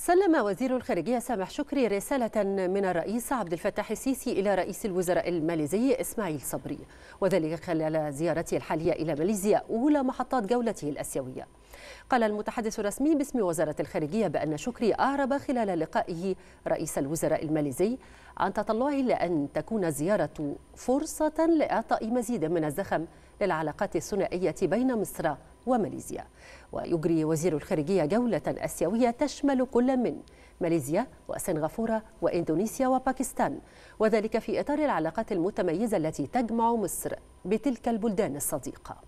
سلم وزير الخارجية سامح شكري رسالة من الرئيس عبد الفتاح السيسي إلى رئيس الوزراء الماليزي إسماعيل صبري وذلك خلال زيارته الحالية إلى ماليزيا أولى محطات جولته الأسيوية قال المتحدث الرسمي باسم وزارة الخارجية بأن شكري أعرب خلال لقائه رئيس الوزراء الماليزي عن تطلعه لأن تكون الزيارة فرصة لإعطاء مزيد من الزخم للعلاقات الثنائية بين مصر وماليزيا ويجري وزير الخارجية جولة آسيوية تشمل كل من ماليزيا وسنغافورة وإندونيسيا وباكستان وذلك في إطار العلاقات المتميزة التي تجمع مصر بتلك البلدان الصديقة